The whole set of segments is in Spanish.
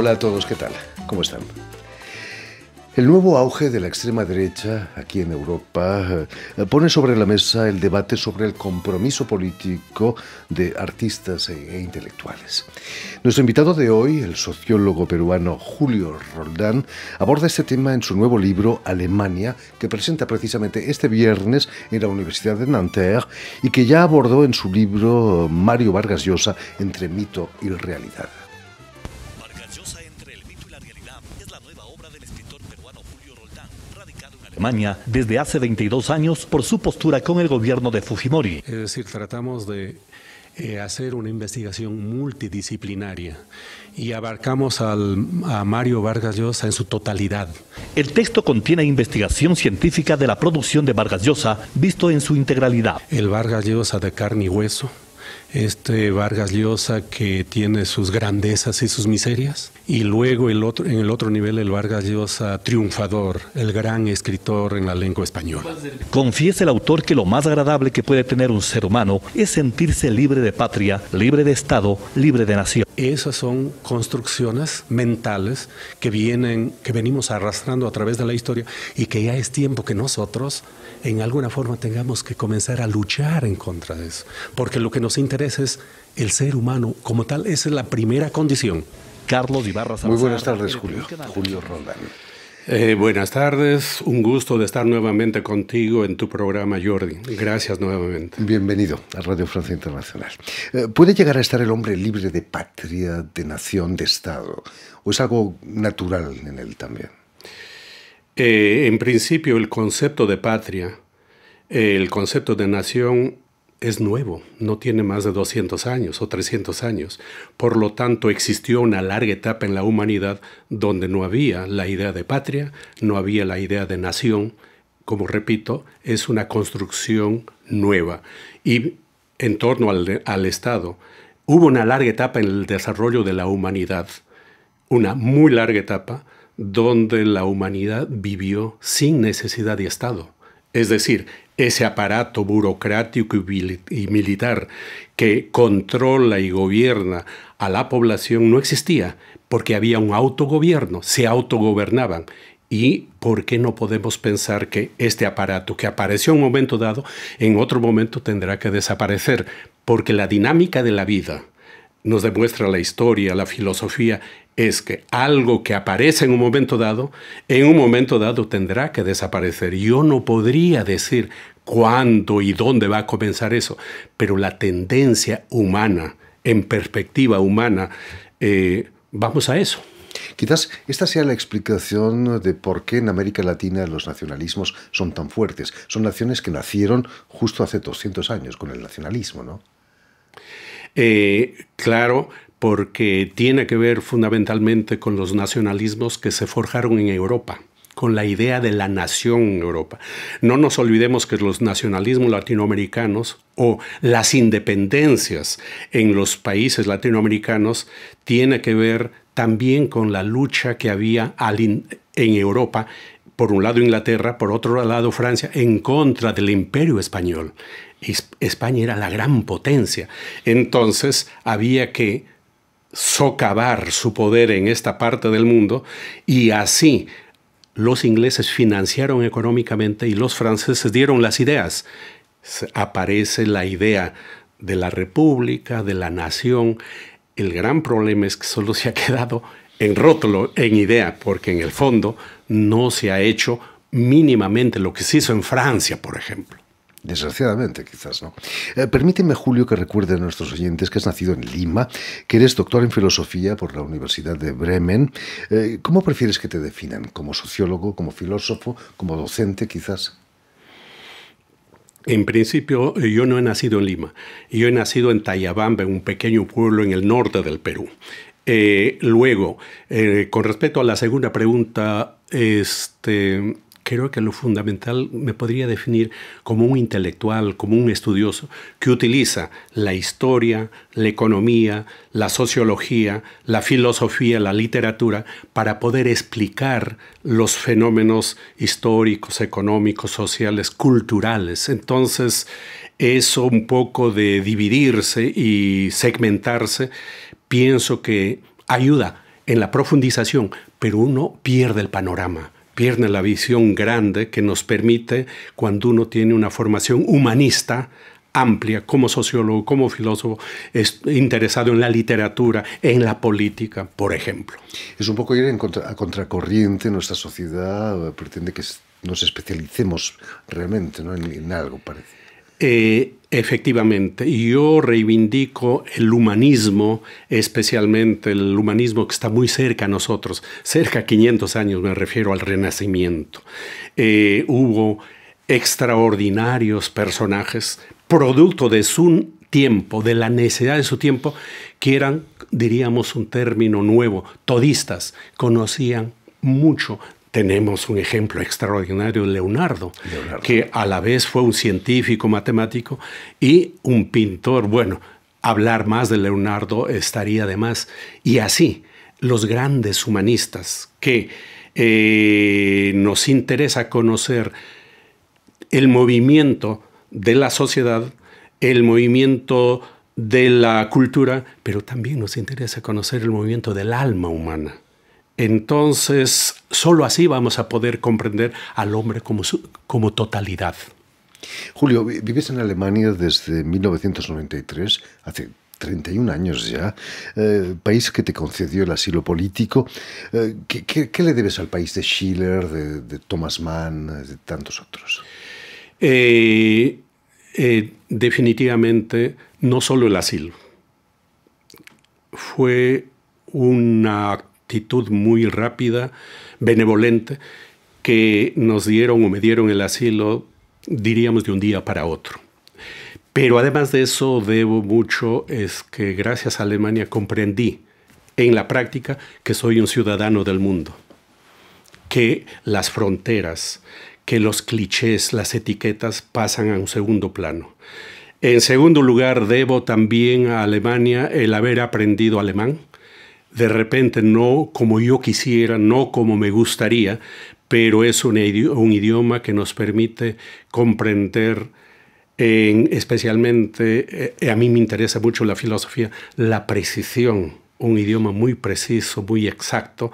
Hola a todos, ¿qué tal? ¿Cómo están? El nuevo auge de la extrema derecha aquí en Europa eh, pone sobre la mesa el debate sobre el compromiso político de artistas e, e intelectuales. Nuestro invitado de hoy, el sociólogo peruano Julio Roldán, aborda este tema en su nuevo libro Alemania, que presenta precisamente este viernes en la Universidad de Nanterre y que ya abordó en su libro Mario Vargas Llosa entre mito y realidad. desde hace 22 años por su postura con el gobierno de Fujimori. Es decir, tratamos de eh, hacer una investigación multidisciplinaria y abarcamos a Mario Vargas Llosa en su totalidad. El texto contiene investigación científica de la producción de Vargas Llosa visto en su integralidad. El Vargas Llosa de carne y hueso este Vargas Llosa que tiene sus grandezas y sus miserias, y luego el otro, en el otro nivel el Vargas Llosa triunfador, el gran escritor en la lengua española. Confiesa el autor que lo más agradable que puede tener un ser humano es sentirse libre de patria, libre de Estado, libre de nación. Esas son construcciones mentales que vienen, que venimos arrastrando a través de la historia y que ya es tiempo que nosotros en alguna forma tengamos que comenzar a luchar en contra de eso. Porque lo que nos interesa es el ser humano como tal, esa es la primera condición. Carlos Ibarra Muy buenas tardes, Julio. Julio Roldán. Eh, buenas tardes, un gusto de estar nuevamente contigo en tu programa, Jordi. Gracias nuevamente. Bienvenido a Radio Francia Internacional. Eh, ¿Puede llegar a estar el hombre libre de patria, de nación, de Estado? ¿O es algo natural en él también? Eh, en principio, el concepto de patria, el concepto de nación es nuevo, no tiene más de 200 años o 300 años. Por lo tanto, existió una larga etapa en la humanidad donde no había la idea de patria, no había la idea de nación. Como repito, es una construcción nueva y en torno al Estado. Hubo una larga etapa en el desarrollo de la humanidad, una muy larga etapa, donde la humanidad vivió sin necesidad de Estado. Es decir, ese aparato burocrático y, militar que controla y gobierna a la población no existía porque había un autogobierno, se autogobernaban. ¿Y por qué no podemos pensar que este aparato que apareció en un momento dado, en otro momento tendrá que desaparecer? Porque la dinámica de la vida, nos demuestra la historia, la filosofía, es que algo que aparece en un momento dado, en un momento dado tendrá que desaparecer. Yo no podría decir cuándo y dónde va a comenzar eso, pero la tendencia humana, en perspectiva humana, eh, vamos a eso. Quizás esta sea la explicación de por qué en América Latina los nacionalismos son tan fuertes. Son naciones que nacieron justo hace 200 años con el nacionalismo, ¿no? Eh, claro, porque tiene que ver fundamentalmente con los nacionalismos que se forjaron en Europa con la idea de la nación en Europa. No nos olvidemos que los nacionalismos latinoamericanos o las independencias en los países latinoamericanos tiene que ver también con la lucha que había en Europa, por un lado Inglaterra, por otro lado Francia, en contra del imperio español. España era la gran potencia. Entonces había que socavar su poder en esta parte del mundo y así los ingleses financiaron económicamente y los franceses dieron las ideas. Aparece la idea de la república, de la nación. El gran problema es que solo se ha quedado en rótulo, en idea, porque en el fondo no se ha hecho mínimamente lo que se hizo en Francia, por ejemplo. Desgraciadamente, quizás no. Eh, permíteme, Julio, que recuerde a nuestros oyentes que has nacido en Lima, que eres doctor en filosofía por la Universidad de Bremen. Eh, ¿Cómo prefieres que te definan? ¿Como sociólogo, como filósofo, como docente, quizás? En principio, yo no he nacido en Lima. Yo he nacido en Tayabamba, un pequeño pueblo en el norte del Perú. Eh, luego, con respecto a la segunda pregunta, este creo que lo fundamental me podría definir como un intelectual, como un estudioso que utiliza la historia, la economía, la sociología, la filosofía, la literatura, para poder explicar los fenómenos históricos, económicos, sociales, culturales. Entonces, eso un poco de dividirse y segmentarse, pienso que ayuda en la profundización, pero uno pierde el panorama pierde la visión grande que nos permite, cuando uno tiene una formación humanista, amplia como sociólogo, como filósofo, es interesado en la literatura, en la política, por ejemplo. Es un poco ir en contra, a contracorriente. Nuestra sociedad pretende que nos especialicemos realmente ¿no? en, algo, parecido. Eh, efectivamente, yo reivindico el humanismo, especialmente el humanismo que está muy cerca a nosotros, cerca a 500 años me refiero al Renacimiento. Eh, hubo extraordinarios personajes, producto de su tiempo, de la necesidad de su tiempo, que eran, diríamos, un término nuevo, todistas, conocían mucho tenemos un ejemplo extraordinario, Leonardo, que a la vez fue un científico matemático y un pintor. Bueno, hablar más de Leonardo estaría de más. Y así, los grandes humanistas que eh, nos interesa conocer el movimiento de la sociedad, el movimiento de la cultura, pero también nos interesa conocer el movimiento del alma humana. Entonces, Solo así vamos a poder comprender al hombre como, totalidad. Julio, vives en Alemania desde 1993, hace 31 años ya, eh, país que te concedió el asilo político. Eh, ¿qué, le debes al país de Schiller, de, Thomas Mann, de tantos otros? Eh, definitivamente no solo el asilo. Fue una actitud muy rápida benevolente que nos dieron o me dieron el asilo, diríamos, de un día para otro. Pero además de eso, debo mucho es que gracias a Alemania comprendí en la práctica que soy un ciudadano del mundo, que las fronteras, que los clichés, las etiquetas pasan a un segundo plano. En segundo lugar, debo también a Alemania el haber aprendido alemán, de repente no como yo quisiera, no como me gustaría, pero es un, idioma que nos permite comprender, en, especialmente, eh, a mí me interesa mucho la filosofía, la precisión, un idioma muy preciso, muy exacto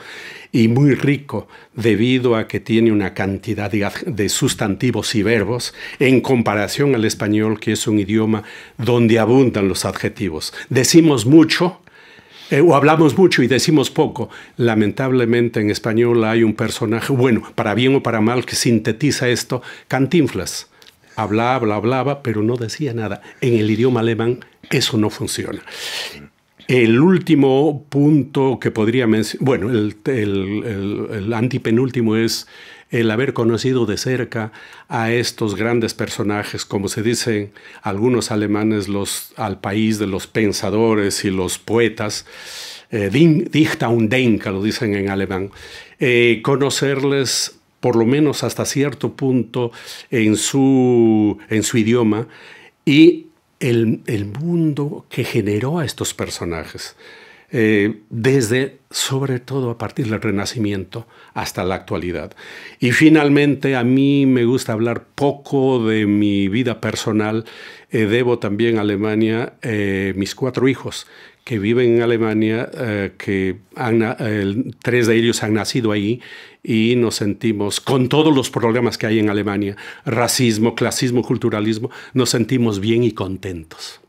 y muy rico, debido a que tiene una cantidad de, sustantivos y verbos en comparación al español, que es un idioma donde abundan los adjetivos. Decimos mucho, eh, o hablamos mucho y decimos poco. Lamentablemente en español hay un personaje, bueno, para bien o para mal, que sintetiza esto, cantinflas. Hablaba, hablaba, pero no decía nada. En el idioma alemán eso no funciona. El último punto que podría mencionar, bueno, el, el, el antipenúltimo es el haber conocido de cerca a estos grandes personajes, como se dicen algunos alemanes, los, al país de los pensadores y los poetas, eh, Dichter und Denker, lo dicen en alemán, eh, conocerles por lo menos hasta cierto punto en su, en su idioma y el mundo que generó a estos personajes. Eh, desde, sobre todo a partir del Renacimiento hasta la actualidad. Y finalmente, a mí me gusta hablar poco de mi vida personal. Eh, debo también a Alemania eh, mis cuatro hijos que viven en Alemania, que tres de ellos han nacido ahí y nos sentimos, con todos los problemas que hay en Alemania, racismo, clasismo, culturalismo, nos sentimos bien y contentos.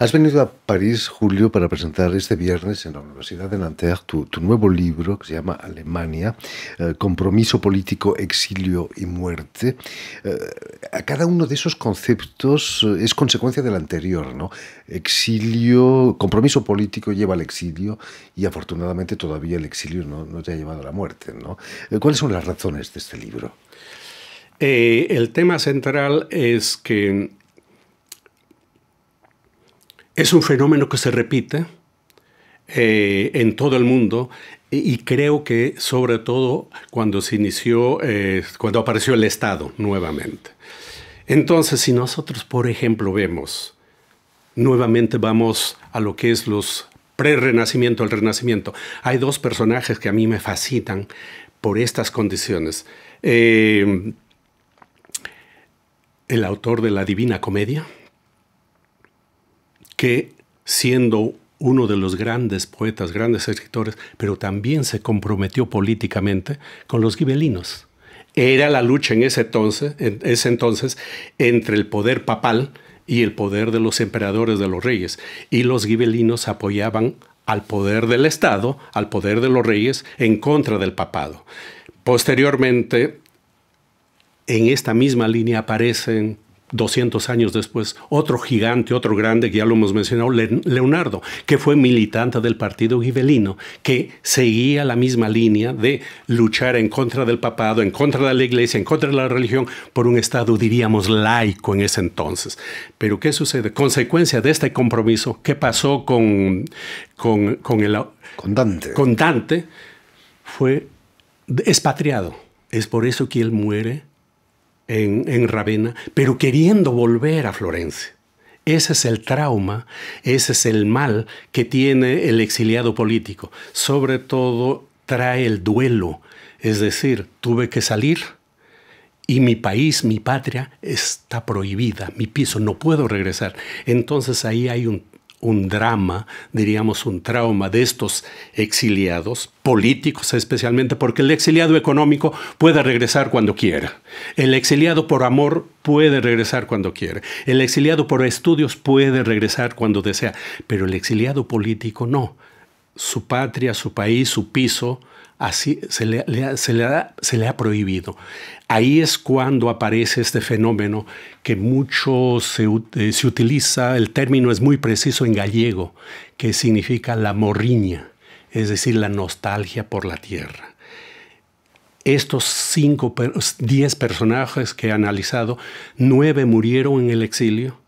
Has venido a París, Julio, para presentar este viernes en la Universidad de Nanterre tu, nuevo libro que se llama Alemania, eh, Compromiso Político, Exilio y Muerte. Eh, cada uno de esos conceptos eh, es consecuencia del anterior, ¿no? Exilio, compromiso político lleva al exilio y afortunadamente todavía el exilio no, te ha llevado a la muerte, ¿no? ¿Cuáles son las razones de este libro? el tema central es que es un fenómeno que se repite eh, en todo el mundo y, creo que sobre todo cuando se inició, eh, cuando apareció el Estado nuevamente. Entonces, si nosotros, por ejemplo, vemos, nuevamente vamos a lo que es los pre-renacimiento, el renacimiento, hay dos personajes que a mí me fascinan por estas condiciones. Eh, el autor de la Divina Comedia, que siendo uno de los grandes poetas, grandes escritores, pero también se comprometió políticamente con los gibelinos. Era la lucha en ese entonces, en ese entonces entre el poder papal y el poder de los emperadores de los reyes. Y los gibelinos apoyaban al poder del Estado, al poder de los reyes, en contra del papado. Posteriormente, en esta misma línea aparecen 200 años después, otro gigante, otro grande, que ya lo hemos mencionado, Leonardo, que fue militante del partido gibelino, que seguía la misma línea de luchar en contra del papado, en contra de la iglesia, en contra de la religión, por un Estado, diríamos, laico en ese entonces. Pero ¿qué sucede? Consecuencia de este compromiso, ¿qué pasó con, con, el, con Dante? Con Dante fue expatriado. Es por eso que él muere en, en Ravenna, pero queriendo volver a Florencia. Ese es el trauma, ese es el mal que tiene el exiliado político. Sobre todo trae el duelo, es decir, tuve que salir y mi país, mi patria está prohibida, mi piso, no puedo regresar. Entonces ahí hay un un drama, diríamos un trauma de estos exiliados, políticos especialmente, porque el exiliado económico puede regresar cuando quiera, el exiliado por amor puede regresar cuando quiera, el exiliado por estudios puede regresar cuando desea, pero el exiliado político no. Su patria, su país, su piso, así se le, ha, prohibido. Ahí es cuando aparece este fenómeno que mucho eh, se, utiliza, el término es muy preciso en gallego, que significa la morriña, es decir, la nostalgia por la tierra. Estos cinco, diez personajes que he analizado, nueve murieron en el exilio,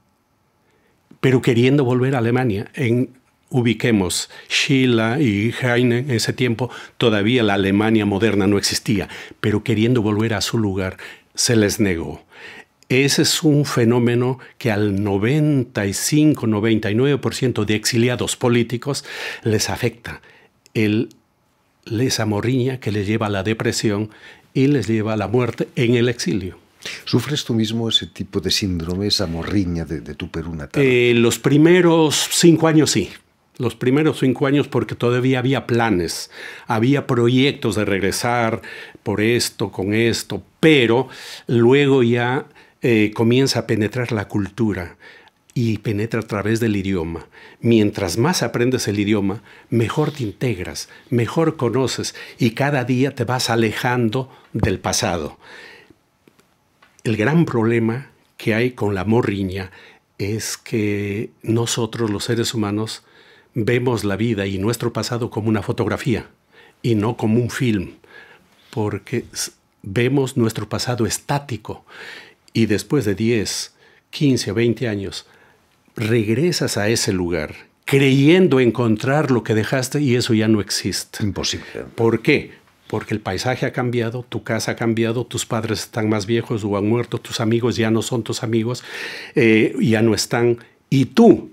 pero queriendo volver a Alemania. En, ubiquemos, Schiller y Heine en ese tiempo todavía la Alemania moderna no existía, pero queriendo volver a su lugar se les negó. Ese es un fenómeno que al 95-99% de exiliados políticos les afecta. El, esa morriña que les lleva a la depresión y les lleva a la muerte en el exilio. ¿Sufres tú mismo ese tipo de síndrome, esa morriña de, tu Perú natal? Eh, los primeros cinco años sí los primeros cinco años porque todavía había planes, había proyectos de regresar por esto, con esto, pero luego ya eh, comienza a penetrar la cultura y penetra a través del idioma. Mientras más aprendes el idioma, mejor te integras, mejor conoces y cada día te vas alejando del pasado. El gran problema que hay con la morriña es que nosotros los seres humanos vemos la vida y nuestro pasado como una fotografía y no como un film, porque vemos nuestro pasado estático y después de 10, 15, 20 años, regresas a ese lugar creyendo encontrar lo que dejaste y eso ya no existe. Imposible. ¿Por qué? Porque el paisaje ha cambiado, tu casa ha cambiado, tus padres están más viejos o han muerto, tus amigos ya no son tus amigos, eh, ya no están. Y tú,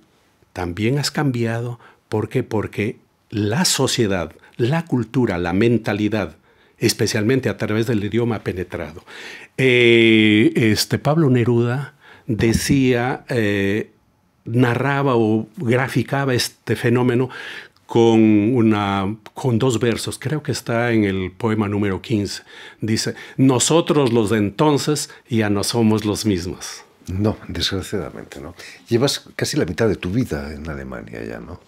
también has cambiado. porque Porque la sociedad, la cultura, la mentalidad, especialmente a través del idioma penetrado. Eh, este, Pablo Neruda decía, eh, narraba o graficaba este fenómeno con, con dos versos, creo que está en el poema número 15. Dice, nosotros los de entonces ya no somos los mismos. No, desgraciadamente no. Llevas casi la mitad de tu vida en Alemania ya, ¿no?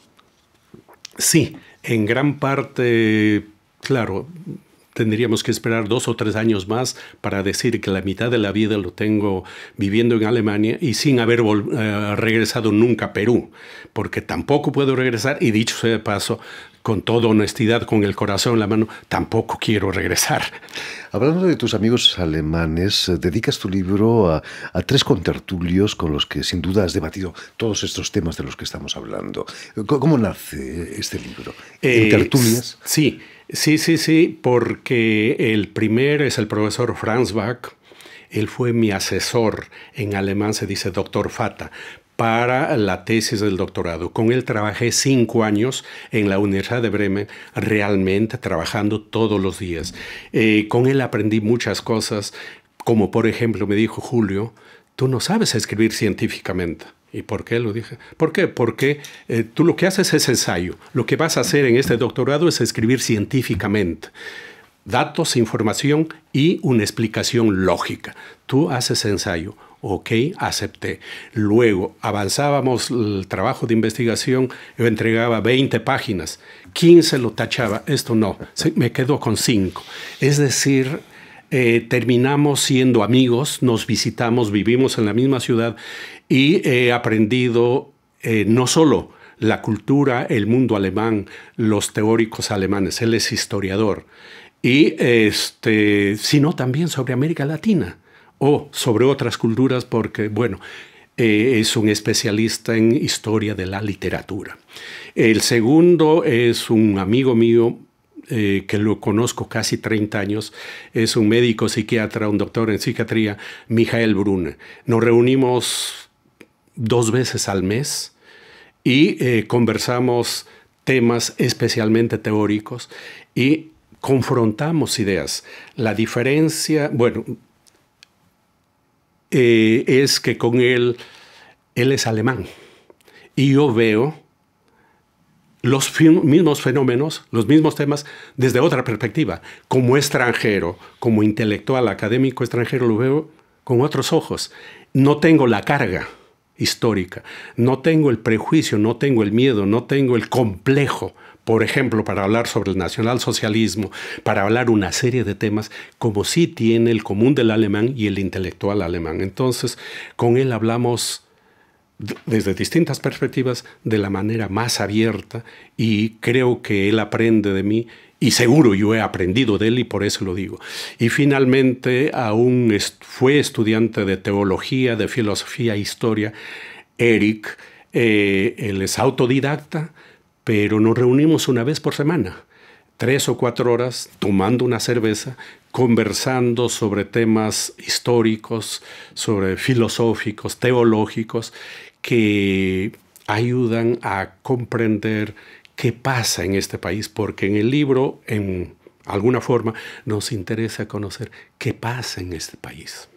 Sí, en gran parte, claro, tendríamos que esperar dos o tres años más para decir que la mitad de la vida lo tengo viviendo en Alemania y sin haber eh, regresado nunca a Perú, porque tampoco puedo regresar y dicho sea de paso, con toda honestidad, con el corazón en la mano, tampoco quiero regresar. Hablando de tus amigos alemanes, eh, dedicas tu libro a, tres contertulios con los que sin duda has debatido todos estos temas de los que estamos hablando. Eh, ¿Cómo, nace este libro? ¿En eh, tertulias? Sí, sí, sí, sí, porque el primer es el profesor Franz Bach. Él fue mi asesor, en alemán se dice doctor Fata, para la tesis del doctorado. Con él trabajé cinco años en la Universidad de Bremen, realmente trabajando todos los días. Eh, con él aprendí muchas cosas, como por ejemplo me dijo Julio, tú no sabes escribir científicamente. ¿Y por qué lo dije? ¿Por qué? Porque eh, tú lo que haces es ensayo. Lo que vas a hacer en este doctorado es escribir científicamente. Datos, información y una explicación lógica. Tú haces ensayo. Ok, acepté. Luego avanzábamos el trabajo de investigación, yo entregaba 20 páginas, 15 lo tachaba, esto no, me quedo con 5. Es decir, eh, terminamos siendo amigos, nos visitamos, vivimos en la misma ciudad y he aprendido eh, no solo la cultura, el mundo alemán, los teóricos alemanes, él es historiador, y este, sino también sobre América Latina o sobre otras culturas porque, bueno, eh, es un especialista en historia de la literatura. El segundo es un amigo mío eh, que lo conozco casi 30 años, es un médico psiquiatra, un doctor en psiquiatría, Mijael Brune. Nos reunimos dos veces al mes y eh, conversamos temas especialmente teóricos y confrontamos ideas. La diferencia, bueno, eh, es que con él, él es alemán. Y yo veo los mismos fenómenos, los mismos temas desde otra perspectiva. Como extranjero, como intelectual, académico extranjero, lo veo con otros ojos. No tengo la carga histórica. No tengo el prejuicio, no tengo el miedo, no tengo el complejo, por ejemplo, para hablar sobre el nacionalsocialismo, para hablar una serie de temas como sí tiene el común del alemán y el intelectual alemán. Entonces, con él hablamos desde distintas perspectivas de la manera más abierta y creo que él aprende de mí y seguro yo he aprendido de él y por eso lo digo. Y finalmente aún fue estudiante de teología, de filosofía, e historia. Eric, eh, él es autodidacta, pero nos reunimos una vez por semana, tres o cuatro horas, tomando una cerveza, conversando sobre temas históricos, sobre filosóficos, teológicos, que ayudan a comprender qué pasa en este país, porque en el libro, en alguna forma, nos interesa conocer qué pasa en este país.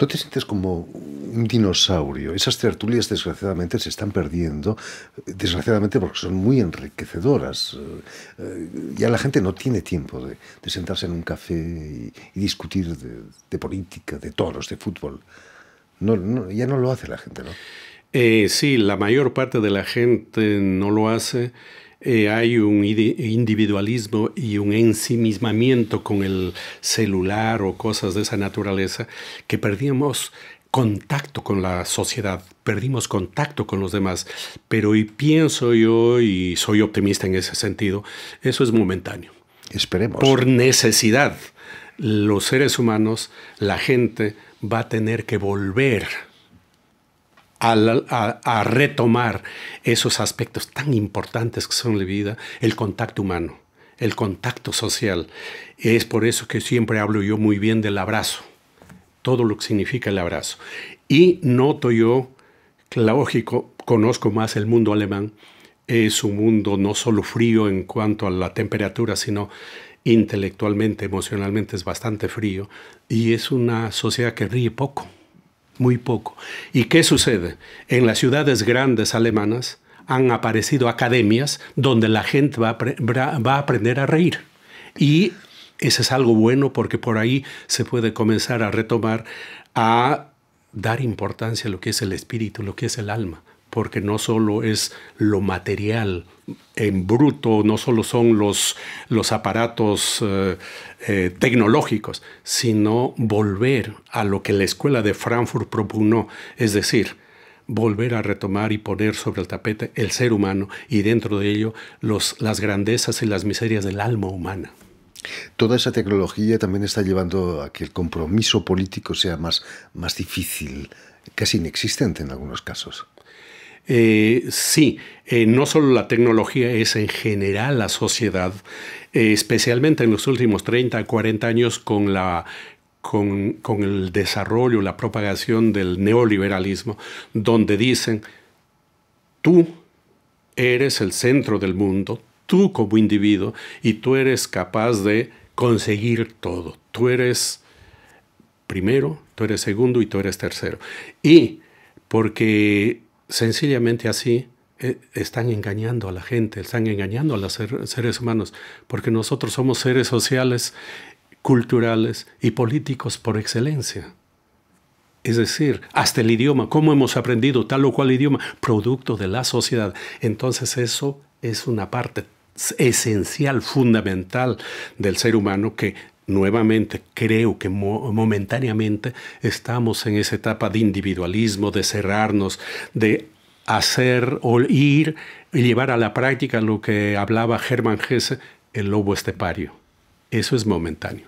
¿No te sientes como un dinosaurio? Esas tertulias desgraciadamente se están perdiendo, desgraciadamente porque son muy enriquecedoras. Eh, ya la gente no tiene tiempo de, sentarse en un café y, discutir de, política, de toros, de fútbol. ya no lo hace la gente, ¿no? Eh, sí, la mayor parte de la gente no lo hace. Eh, hay un individualismo y un ensimismamiento con el celular o cosas de esa naturaleza que perdíamos contacto con la sociedad, perdimos contacto con los demás, pero y pienso yo y soy optimista en ese sentido, eso es momentáneo. Esperemos. Por necesidad, los seres humanos, la gente va a tener que volver a, retomar esos aspectos tan importantes que son la vida, el contacto humano, el contacto social. Es por eso que siempre hablo yo muy bien del abrazo, todo lo que significa el abrazo. Y noto yo, lógico, conozco más el mundo alemán, es un mundo no solo frío en cuanto a la temperatura, sino intelectualmente, emocionalmente es bastante frío y es una sociedad que ríe poco muy poco. ¿Y qué sucede? En las ciudades grandes alemanas han aparecido academias donde la gente va a, aprender a reír. Y eso es algo bueno porque por ahí se puede comenzar a retomar, a dar importancia a lo que es el espíritu, lo que es el alma porque no solo es lo material en bruto, no solo son los, aparatos eh, eh, tecnológicos, sino volver a lo que la escuela de Frankfurt propugnó, es decir, volver a retomar y poner sobre el tapete el ser humano y dentro de ello las grandezas y las miserias del alma humana. Toda esa tecnología también está llevando a que el compromiso político sea más, más difícil, casi inexistente en algunos casos. Eh, sí, eh, no solo la tecnología, es en general la sociedad, eh, especialmente en los últimos 30, 40 años con la con, el desarrollo, la propagación del neoliberalismo, donde dicen, tú eres el centro del mundo, tú como individuo, y tú eres capaz de conseguir todo. Tú eres primero, tú eres segundo y tú eres tercero. Y porque sencillamente así eh, están engañando a la gente, están engañando a los seres humanos, porque nosotros somos seres sociales, culturales y políticos por excelencia. Es decir, hasta el idioma, cómo hemos aprendido tal o cual idioma, producto de la sociedad. Entonces eso es una parte esencial, fundamental del ser humano que nuevamente creo que momentáneamente estamos en esa etapa de individualismo, de cerrarnos, de hacer o ir y llevar a la práctica lo que hablaba Hermann Hesse, el lobo estepario. Eso es momentáneo.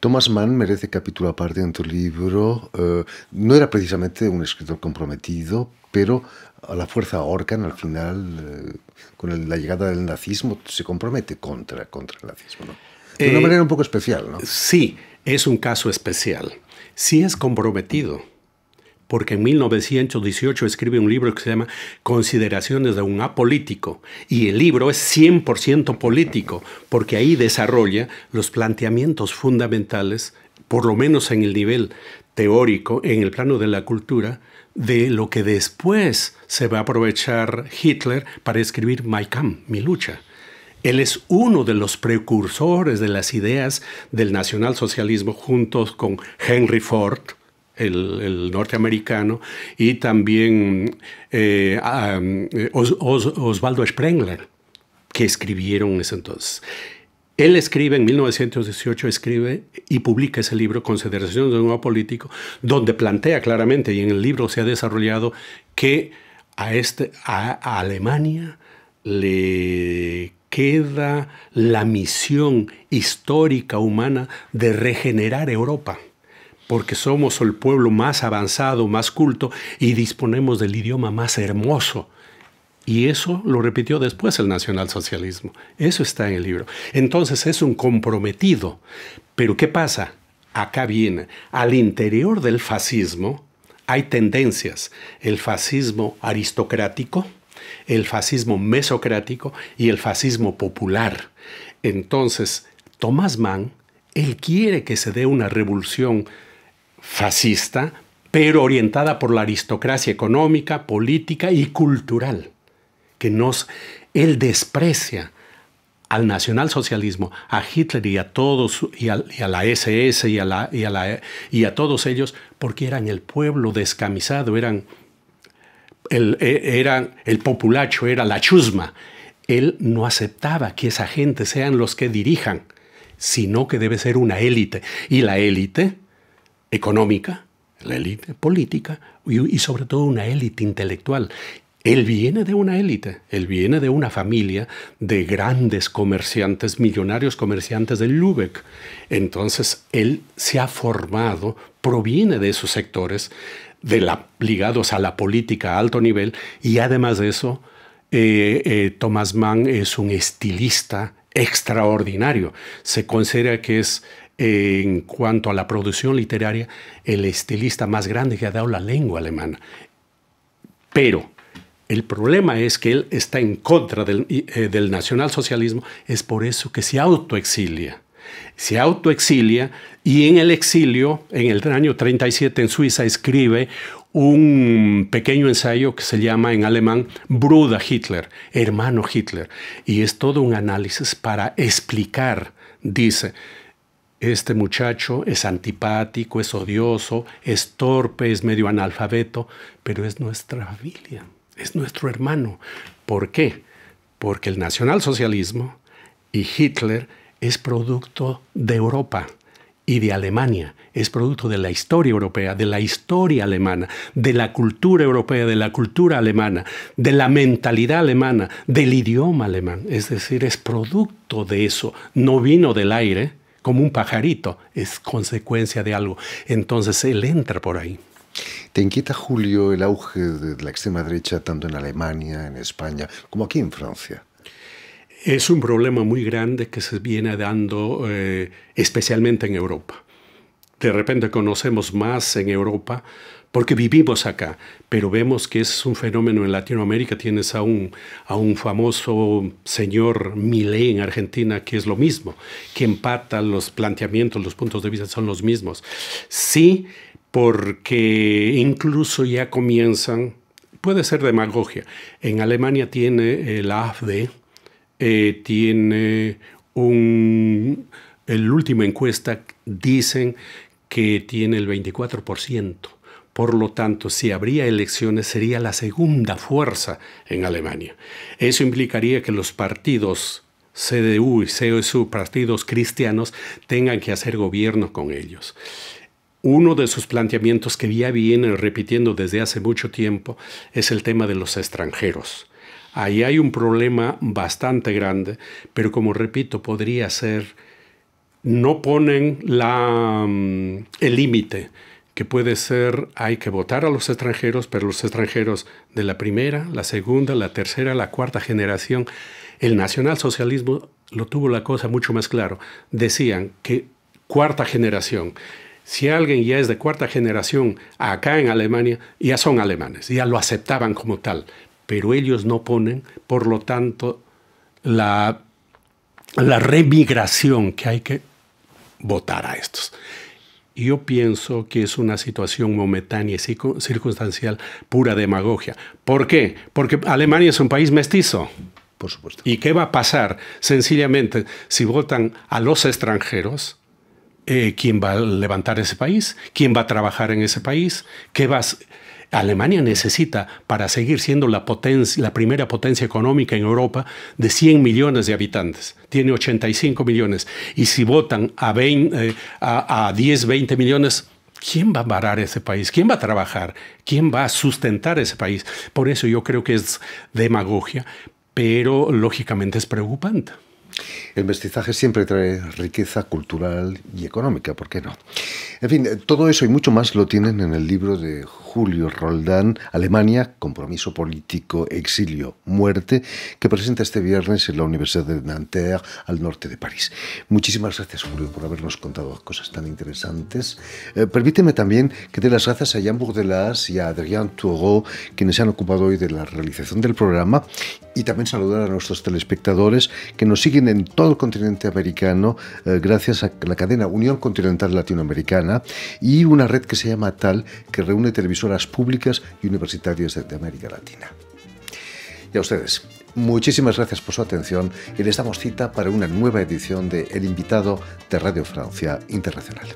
Thomas Mann merece capítulo aparte en tu libro. Eh, no era precisamente un escritor comprometido, pero a la fuerza Orkan, al final, eh, con la llegada del nazismo, se compromete contra, contra el nazismo. ¿no? De una eh, manera un poco especial, ¿no? Sí, es un caso especial. Sí es comprometido, porque en 1918 escribe un libro que se llama Consideraciones de un apolítico, y el libro es 100% político, porque ahí desarrolla los planteamientos fundamentales, por lo menos en el nivel teórico, en el plano de la cultura, de lo que después se va a aprovechar Hitler para escribir My Kampf, mi lucha él es uno de los precursores de las ideas del nacionalsocialismo junto con Henry Ford, el, norteamericano, y también eh, eh, Osvaldo Sprengler, que escribieron en ese entonces. Él escribe en 1918, escribe y publica ese libro, Consideración de un nuevo político, donde plantea claramente, y en el libro se ha desarrollado, que a, este, a Alemania le queda la misión histórica humana de regenerar Europa, porque somos el pueblo más avanzado, más culto y disponemos del idioma más hermoso. Y eso lo repitió después el nacionalsocialismo. Eso está en el libro. Entonces es un comprometido. Pero ¿qué pasa? Acá viene, al interior del fascismo hay tendencias. El fascismo aristocrático, el fascismo mesocrático y el fascismo popular. Entonces, Thomas Mann, él quiere que se dé una revolución fascista, pero orientada por la aristocracia económica, política y cultural, que nos, él desprecia al nacionalsocialismo, a Hitler y a todos, y a, la SS y y a todos ellos, porque eran el pueblo descamisado, eran el, e, era, el populacho era la chusma. Él no aceptaba que esa gente sean los que dirijan, sino que debe ser una élite. Y la élite económica, la élite política y, sobre todo una élite intelectual. Él viene de una élite, él viene de una familia de grandes comerciantes, millonarios comerciantes del Lübeck. Entonces, él se ha formado, proviene de esos sectores ligados a la política a alto nivel y además de eso, eh, eh, Thomas Mann es un estilista extraordinario. Se considera que es, eh, en cuanto a la producción literaria, el estilista más grande que ha dado la lengua alemana. Pero el problema es que él está en contra del, del nacionalsocialismo, es por eso que se autoexilia se autoexilia y en el exilio, en el año 37 en Suiza, escribe un pequeño ensayo que se llama en alemán Bruder Hitler, hermano Hitler, y es todo un análisis para explicar, dice, este muchacho es antipático, es odioso, es torpe, es medio analfabeto, pero es nuestra familia, es nuestro hermano. ¿Por qué? Porque el nacionalsocialismo y Hitler es producto de Europa y de Alemania. Es producto de la historia europea, de la historia alemana, de la cultura europea, de la cultura alemana, de la mentalidad alemana, del idioma alemán. Es decir, es producto de eso. No vino del aire como un pajarito, es consecuencia de algo. Entonces él entra por ahí. ¿Te inquieta, Julio, el auge de la extrema derecha tanto en Alemania, en España, como aquí en Francia? Es un problema muy grande que se viene dando eh, especialmente en Europa. De repente conocemos más en Europa porque vivimos acá, pero vemos que es un fenómeno en Latinoamérica. Tienes a un, a un famoso señor Milei en Argentina que es lo mismo, que empata los planteamientos, los puntos de vista son los mismos. Sí, porque incluso ya comienzan, puede ser demagogia. En Alemania tiene el AfD, eh, tiene un... El último encuesta dicen que tiene el 24%. Por lo tanto, si habría elecciones, sería la segunda fuerza en Alemania. Eso implicaría que los partidos CDU y CSU, partidos cristianos, tengan que hacer gobierno con ellos. Uno de sus planteamientos que ya vienen repitiendo desde hace mucho tiempo es el tema de los extranjeros. Ahí hay un problema bastante grande, pero como repito, podría ser, no ponen mm, el límite que puede ser, hay que votar a los extranjeros, pero los extranjeros de la primera, la segunda, la tercera, la cuarta generación, el nacionalsocialismo lo tuvo la cosa mucho más claro. Decían que cuarta generación, si alguien ya es de cuarta generación acá en Alemania, ya son alemanes, ya lo aceptaban como tal, pero ellos no ponen, por lo tanto, la, la remigración que hay que votar a estos. Yo pienso que es una situación momentánea y circunstancial, pura demagogia. ¿Por qué? Porque Alemania es un país mestizo. Por supuesto. ¿Y qué va a pasar? Sencillamente, si votan a los extranjeros, eh, ¿quién va a levantar ese país? ¿Quién va a trabajar en ese país? ¿Qué vas, Alemania necesita, para seguir siendo la, primera potencia económica en Europa, de 100 millones de habitantes. Tiene 85 millones. Y si votan a, 20, eh, a 10, 20 millones, ¿Quién va a parar ese país? ¿Quién va a trabajar? ¿Quién va a sustentar ese país? Por eso yo creo que es demagogia, pero lógicamente es preocupante. El mestizaje siempre trae riqueza cultural y económica, ¿por qué no? En fin, todo eso y mucho más lo tienen en el libro de Julio Roldán, Alemania, Compromiso Político, Exilio, Muerte, que presenta este viernes en la Universidad de Nanterre, al norte de París. Muchísimas gracias, Julio, por habernos contado cosas tan interesantes. Eh, permíteme también que dé las gracias a Jean Bourdelas y a Adrien Toureau, quienes se han ocupado hoy de la realización del programa y también saludar a nuestros telespectadores que nos siguen en todo el continente americano eh, gracias a la cadena Unión Continental Latinoamericana y una red que se llama TAL que reúne televisoras públicas y universitarias de, América Latina. Y a ustedes, muchísimas gracias por su atención y les damos cita para una nueva edición de El invitado de Radio Francia Internacional.